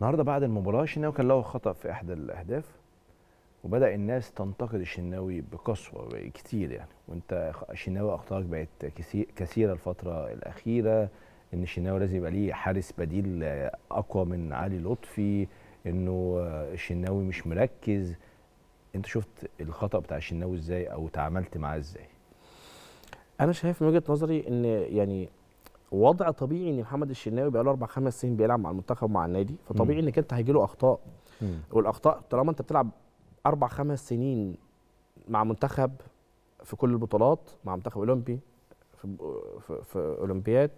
النهارده بعد المباراه الشناوي كان له خطا في احدى الاهداف وبدا الناس تنتقد الشناوي بقسوه كتير يعني وانت الشناوي اخطائك بقت كثيره الفتره الاخيره ان الشناوي لازم يبقى ليه حارس بديل اقوى من علي لطفي انه الشناوي مش مركز انت شفت الخطا بتاع الشناوي ازاي او تعاملت معاه ازاي انا شايف من وجهه نظري ان يعني وضع طبيعي ان محمد الشناوي بقاله اربع خمس سنين بيلعب مع المنتخب ومع النادي فطبيعي انك انت هيجي له اخطاء والاخطاء طالما انت بتلعب اربع خمس سنين مع منتخب في كل البطولات مع منتخب اولمبي في, في, في اولمبياد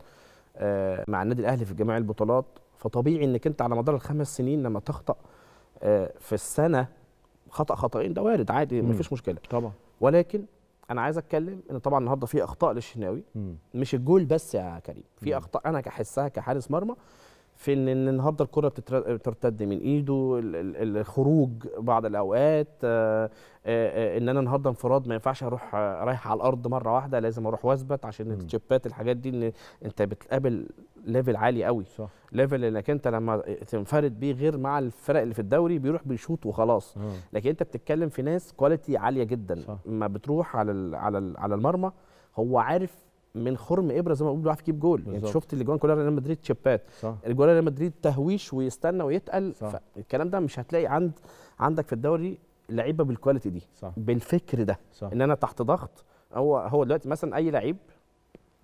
آه، مع النادي الاهلي في جميع البطولات فطبيعي انك انت على مدار الخمس سنين لما تخطا آه، في السنه خطا خطأين ده وارد عادي مفيش مشكله طبعا ولكن انا عايز اتكلم ان طبعا النهارده في اخطاء للشناوي مش الجول بس يا كريم في اخطاء انا كحسها كحارس مرمى في ان النهارده الكره بترتد من ايده الخروج بعض الاوقات آه، آه، آه، ان انا النهارده انفراد ما ينفعش اروح رايح على الارض مره واحده لازم اروح واثبت عشان التشيبات الحاجات دي ان انت بتقابل ليفل عالي قوي صح ليفل انك انت لما تنفرد بيه غير مع الفرق اللي في الدوري بيروح بيشوط وخلاص مم. لكن انت بتتكلم في ناس كواليتي عاليه جدا صح. ما بتروح على الـ على الـ على المرمى هو عارف من خرم ابره زي ما بيقولوا بيعرف يجيب جول بالزبط. يعني شفت الاجوان كلها ريال مدريد شيبات اجوان ريال مدريد تهويش ويستنى ويتقل الكلام ده مش هتلاقي عند عندك في الدوري لعيبه بالكواليتي دي صح. بالفكر ده صح. ان انا تحت ضغط هو هو دلوقتي مثلا اي لعيب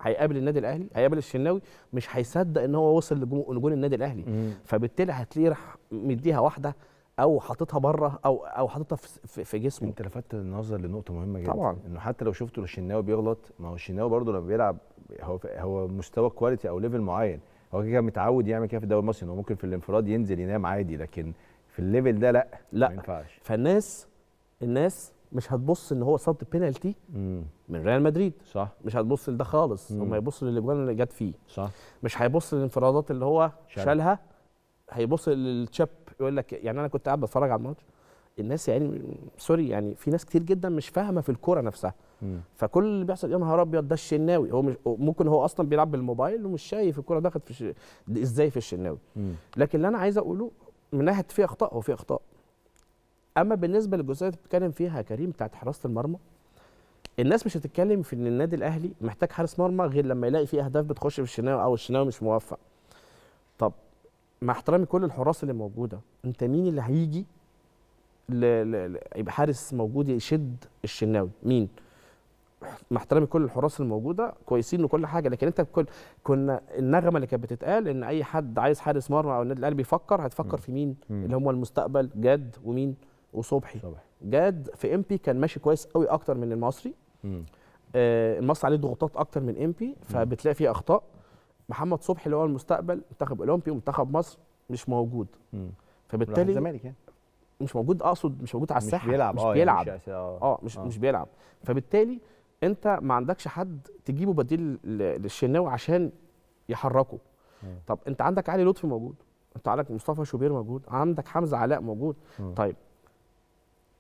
هيقابل النادي الاهلي هيقابل الشناوي مش هيصدق ان هو وصل لجون النادي الاهلي مم. فبالتالي هتلاقيه راح مديها واحده او حاططها بره او او حاططها في, في جسمه انت لفتت النظر لنقطه مهمه جدا طبعا انه حتى لو شفتوا الشناوي بيغلط ما هو الشناوي برضه لما بيلعب هو هو مستوى كواليتي او ليفل معين هو كده متعود يعمل كده في الدوري المصري هو ممكن في الانفراد ينزل ينام عادي لكن في الليفل ده لا لا ما ينفعش فالناس الناس مش هتبص ان هو صد بينالتي من ريال مدريد صح مش هتبص لده خالص هم هيبصوا للاجوان اللي جت فيه صح مش هيبص للانفرادات اللي هو شالها هيبص للتشاب يقول لك يعني انا كنت قاعد بتفرج على الماتش الناس يعني سوري يعني في ناس كتير جدا مش فاهمه في الكوره نفسها فكل اللي بيحصل يا نهار ابيض ده الشناوي هو مش ممكن هو اصلا بيلعب بالموبايل ومش شايف الكوره دخلت في ازاي في الشناوي لكن اللي انا عايز اقوله من ناحيه في اخطاء هو في اخطاء اما بالنسبه للجزئيه اللي بتتكلم فيها كريم بتاعت حراسه المرمى الناس مش هتتكلم في ان النادي الاهلي محتاج حارس مرمى غير لما يلاقي فيه اهداف بتخش في الشناوي او الشناوي مش موفق مع احترامي كل الحراس اللي موجوده انت مين اللي هيجي ل... ل... يبقى حارس موجود يشد الشناوي مين مع احترامي كل الحراس الموجوده كويسين وكل حاجه لكن انت كل كنا النغمه اللي كانت بتتقال ان اي حد عايز حارس مرمى او النادي الاهلي بيفكر هتفكر م. في مين م. اللي هم المستقبل جاد ومين وصبحي صبح. جاد في امبي كان ماشي كويس قوي اكتر من المصري آه المصري عليه ضغوطات اكتر من امبي فبتلاقي فيه اخطاء محمد صبحي اللي هو المستقبل منتخب اولمبي ومنتخب مصر مش موجود فبالتالي الزمالك يعني مش موجود اقصد مش موجود على الساحه مش بيلعب مش بيلعب مش اه يعني مش آه. آه، آه. مش بيلعب فبالتالي انت ما عندكش حد تجيبه بديل للشناوي عشان يحركه طب انت عندك علي لطفي موجود انت عندك مصطفى شوبير موجود عندك حمزه علاء موجود طيب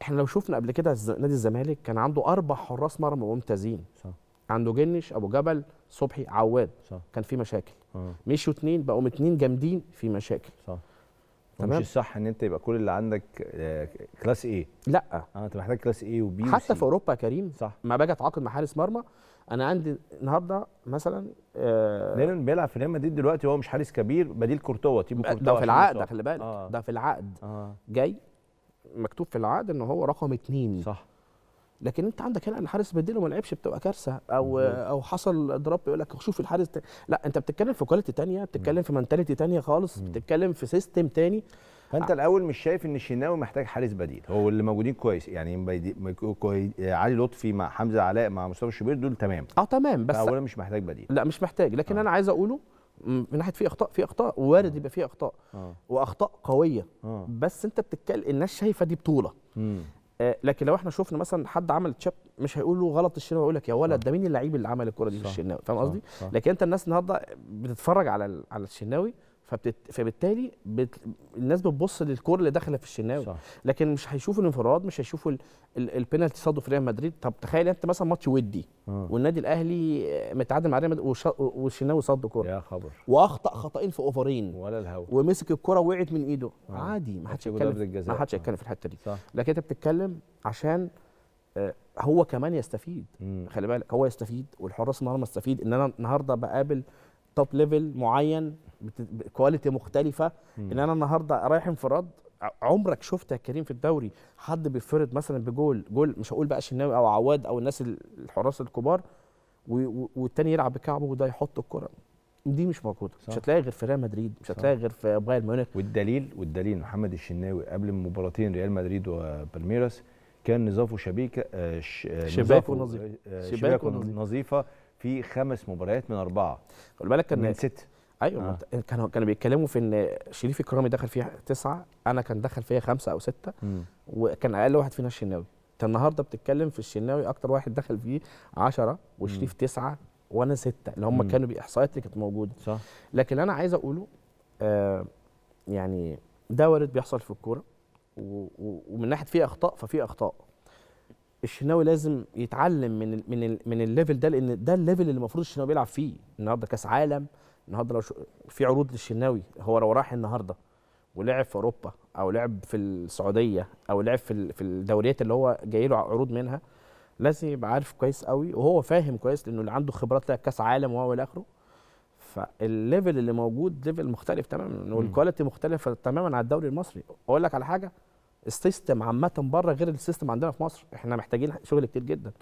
احنا لو شفنا قبل كده نادي الزمالك كان عنده اربع حراس مرمى ممتازين صح. عنده جنش ابو جبل صبحي عواد صح. كان في مشاكل آه. مشوا اتنين بقوا اتنين جامدين في مشاكل صح تمام مش الصح ان انت يبقى كل اللي عندك آه، كلاس ايه لا اه انت محتاج كلاس ايه وبي حتى في اوروبا يا كريم صح ما باجي اتعاقد مع حارس مرمى انا عندي النهارده مثلا آه ليرن بيلعب في ريال مدريد دلوقتي وهو مش حارس كبير بديل كورتوا كورتوا ده في العقد خلي بالك آه. ده في العقد آه. جاي مكتوب في العقد ان هو رقم اتنين صح لكن انت عندك هنا الحارس بديله ما لعبش بتبقى كارثه او او حصل دروب يقول لك شوف الحارس ت... لا انت بتتكلم في كواليتي ثانيه بتتكلم في منتاليتي ثانيه خالص بتتكلم في سيستم ثاني فانت آه. الاول مش شايف ان الشناوي محتاج حارس بديل هو اللي موجودين كويس يعني علي لطفي مع حمزه علاء مع مصطفى الشبير دول تمام اه تمام بس اولا مش محتاج بديل لا مش محتاج لكن آه. انا عايز اقوله من ناحيه في اخطاء في اخطاء وارد آه. يبقى في اخطاء آه. واخطاء قويه آه. بس انت بتتكلم الناس شايفه دي بطوله آه، لكن لو احنا شفنا مثلا حد عمل تشاب مش هيقول له غلط الشناوي هيقول لك يا ولد ده مين اللعيب اللي عمل الكره دي في الشناوي فاهم قصدي لكن انت الناس النهارده بتتفرج على على الشناوي فبتت... فبالتالي بت... الناس بتبص للكور اللي داخله في الشناوي صح. لكن مش هيشوفوا الانفراد مش هيشوفوا ال... ال... البينالتي صادوا في ريال مدريد طب تخيل انت مثلا ماتش ودي آه. والنادي الاهلي متعادل مع ريال مدريد وش... والشناوي صد كوره يا خبر واخطا خطأين في اوفرين ولا الهوا ومسك الكوره وقعت من ايده آه. عادي ما حدش يتكلم ما حدش آه. يتكلم في الحته دي صح. لكن انت بتتكلم عشان آه، هو كمان يستفيد مم. خلي بالك هو يستفيد والحراس النهارده يستفيد ان انا النهارده بقابل توب ليفل معين كواليتي مختلفه ان انا النهارده رايح انفراد عمرك شفت يا كريم في الدوري حد بيفرض مثلا بجول جول مش هقول بقى شناوي او عواد او الناس الحراس الكبار والتاني يلعب بكعبه وده يحط الكره دي مش موجوده مش هتلاقي غير في ريال مدريد مش هتلاقي غير في بايرن ميونخ والدليل والدليل محمد الشناوي قبل مباراتين ريال مدريد وبالميراس كان نظافه شبيكه آه شباكه نظيفه شباكه نظيفه في خمس مباريات من اربعه خلي بالك كان من ست ايوه آه. كانوا كانوا بيتكلموا في ان شريف الكرامي دخل فيها تسعه انا كان دخل فيها خمسه او سته وكان اقل واحد فينا الشناوي انت النهارده بتتكلم في الشناوي اكتر واحد دخل فيه 10 وشريف تسعه وانا سته اللي هم كانوا باحصائيات اللي كانت موجوده صح لكن انا عايز اقوله آه يعني ده وارد بيحصل في الكوره ومن ناحيه في اخطاء ففي اخطاء الشناوي لازم يتعلم من الـ من الـ من الليفل ده لان ده الليفل اللي المفروض الشناوي بيلعب فيه النهارده كاس عالم النهارده لو شو... في عروض للشناوي هو لو راح النهارده ولعب في اوروبا او لعب في السعوديه او لعب في في الدوريات اللي هو جاي له عروض منها لازم يبقى عارف كويس قوي وهو فاهم كويس لانه اللي عنده خبرات كاس عالم وهو الى اخره فالليفل اللي موجود ليفل مختلف تماما والكواليتي مختلفه تماما على الدوري المصري اقول لك على حاجه السيستم عامه بره غير السيستم عندنا في مصر احنا محتاجين شغل كتير جدا